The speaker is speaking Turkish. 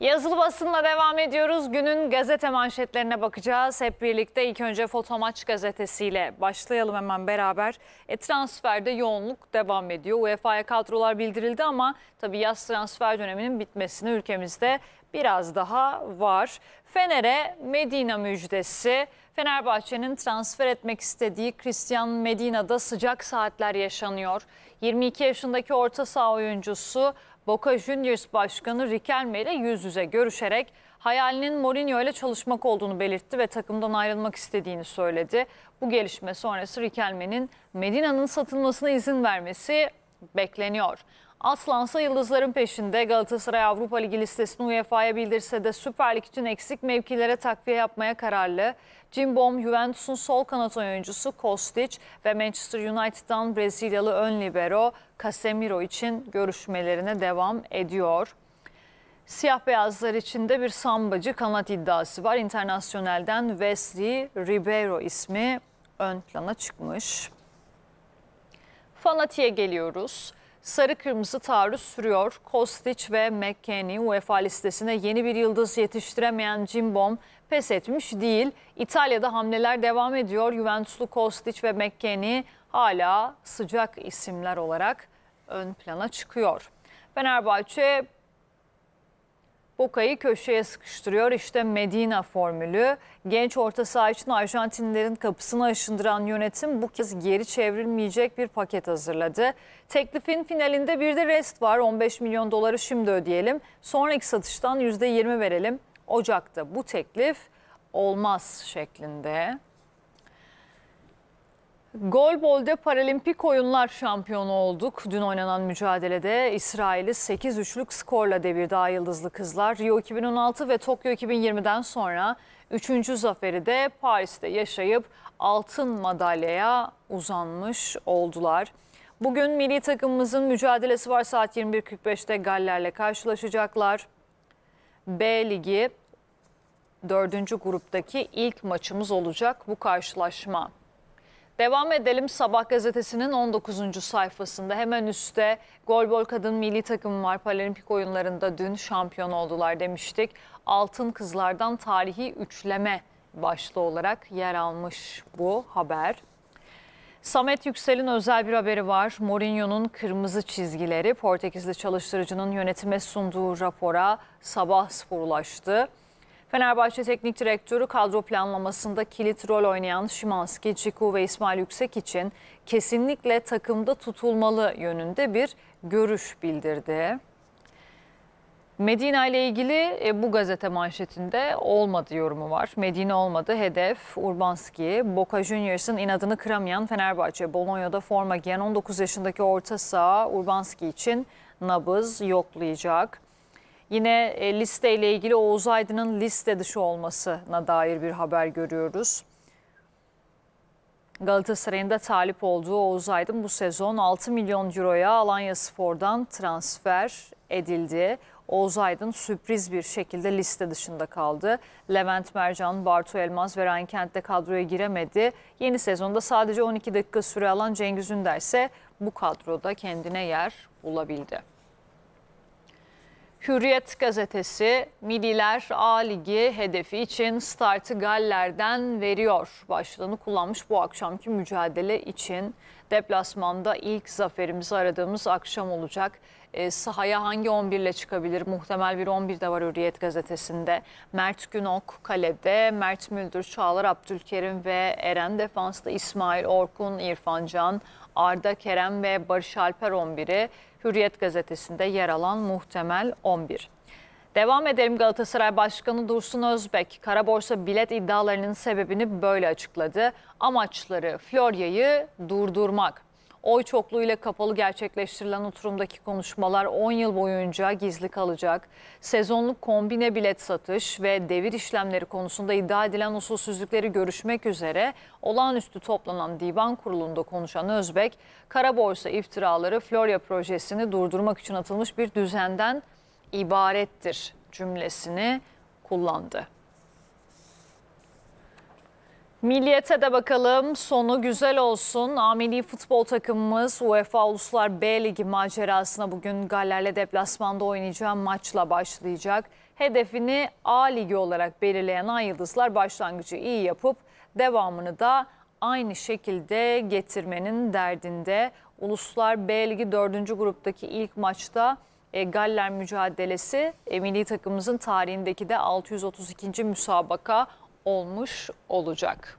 Yazılı basınla devam ediyoruz. Günün gazete manşetlerine bakacağız. Hep birlikte ilk önce Fotomaç gazetesiyle başlayalım hemen beraber. E, transferde yoğunluk devam ediyor. UEFA'ya kadrolar bildirildi ama tabii yaz transfer döneminin bitmesine ülkemizde biraz daha var. Fener'e Medina müjdesi. Fenerbahçe'nin transfer etmek istediği Christian Medina'da sıcak saatler yaşanıyor. 22 yaşındaki orta saha oyuncusu Boca Juniors Başkanı Riquelme ile yüz yüze görüşerek hayalinin Mourinho ile çalışmak olduğunu belirtti ve takımdan ayrılmak istediğini söyledi. Bu gelişme sonrası Riquelme'nin Medina'nın satılmasına izin vermesi bekleniyor. Aslansa yıldızların peşinde Galatasaray Avrupa Ligi listesini UEFA'ya bildirse de Süper Lig için eksik mevkilere takviye yapmaya kararlı. Jim Juventus'un sol kanat oyuncusu Kostic ve Manchester United'dan Brezilyalı ön libero Casemiro için görüşmelerine devam ediyor. Siyah beyazlar içinde bir sambacı kanat iddiası var. İnternasyonelden Wesley Ribeiro ismi ön plana çıkmış. Fanatik'e geliyoruz. Sarı kırmızı taarruz sürüyor. Kostic ve McKennie UEFA listesine yeni bir yıldız yetiştiremeyen Cimbom pes etmiş değil. İtalya'da hamleler devam ediyor. Juventuslu Kostic ve McKennie hala sıcak isimler olarak ön plana çıkıyor. Fenerbahçe Boka'yı köşeye sıkıştırıyor. İşte Medina formülü. Genç orta saha için Arjantinlerin kapısını aşındıran yönetim bu kez geri çevrilmeyecek bir paket hazırladı. Teklifin finalinde bir de rest var. 15 milyon doları şimdi ödeyelim. Sonraki satıştan %20 verelim. Ocak'ta bu teklif olmaz şeklinde. Golbol'de paralimpik oyunlar şampiyonu olduk. Dün oynanan mücadelede İsrail'i 8-3'lük skorla devirdi Ay Yıldızlı Kızlar. Rio 2016 ve Tokyo 2020'den sonra 3. zaferi de Paris'te yaşayıp altın madalyaya uzanmış oldular. Bugün milli takımımızın mücadelesi var saat 21.45'te Galler'le karşılaşacaklar. B Ligi 4. gruptaki ilk maçımız olacak bu karşılaşma. Devam edelim Sabah gazetesinin 19. sayfasında hemen üstte golbol kadın milli takım var. Paralimpik oyunlarında dün şampiyon oldular demiştik. Altın kızlardan tarihi üçleme başlı olarak yer almış bu haber. Samet Yüksel'in özel bir haberi var. Mourinho'nun kırmızı çizgileri Portekizli çalıştırıcının yönetime sunduğu rapora sabah spor ulaştı. Fenerbahçe Teknik Direktörü kadro planlamasında kilit rol oynayan Şimanski, Çiku ve İsmail Yüksek için kesinlikle takımda tutulmalı yönünde bir görüş bildirdi. Medina ile ilgili e, bu gazete manşetinde olmadı yorumu var. Medina olmadı hedef Urbanski. Boca Juniors'ın inadını kıramayan Fenerbahçe. Bolonya'da forma giyen 19 yaşındaki orta saha Urbanski için nabız yoklayacak. Yine e, listeyle ilgili Oğuz Aydın'ın liste dışı olmasına dair bir haber görüyoruz. Galatasaray'ın da talip olduğu Oğuz Aydın bu sezon 6 milyon euroya Alanya Spor'dan transfer edildi. Oğuz Aydın sürpriz bir şekilde liste dışında kaldı. Levent Mercan, Bartu Elmaz ve Ryan Kent de kadroya giremedi. Yeni sezonda sadece 12 dakika süre alan Cengiz Ünder ise bu kadroda kendine yer bulabildi. Hürriyet gazetesi Milliler A Ligi hedefi için startı Galler'den veriyor başlığını kullanmış bu akşamki mücadele için. Deplasmanda ilk zaferimizi aradığımız akşam olacak. E, sahaya hangi 11 ile çıkabilir? Muhtemel bir 11 de var Hürriyet gazetesinde. Mert Günok kalede, Mert Müldür, Çağlar Abdülkerim ve Eren defansta İsmail Orkun, İrfan Can, Arda Kerem ve Barış Alper 11'i Hürriyet gazetesinde yer alan muhtemel 11. Devam edelim Galatasaray Başkanı Dursun Özbek. Karaborsa bilet iddialarının sebebini böyle açıkladı. Amaçları Florya'yı durdurmak. Oy çokluğuyla kapalı gerçekleştirilen oturumdaki konuşmalar 10 yıl boyunca gizli kalacak. Sezonluk kombine bilet satış ve devir işlemleri konusunda iddia edilen usulsüzlükleri görüşmek üzere olağanüstü toplanan divan kurulunda konuşan Özbek, kara borsa iftiraları Florya projesini durdurmak için atılmış bir düzenden ibarettir cümlesini kullandı. Milliyete de bakalım sonu güzel olsun. Ameli futbol takımımız UEFA Uluslar B Ligi macerasına bugün Galler'le deplasmanda oynayacağı maçla başlayacak. Hedefini A Ligi olarak belirleyen Ay Yıldızlar başlangıcı iyi yapıp devamını da aynı şekilde getirmenin derdinde. Uluslar B Ligi 4. gruptaki ilk maçta e, Galler mücadelesi e, milli takımımızın tarihindeki de 632. müsabaka olmuş olacak.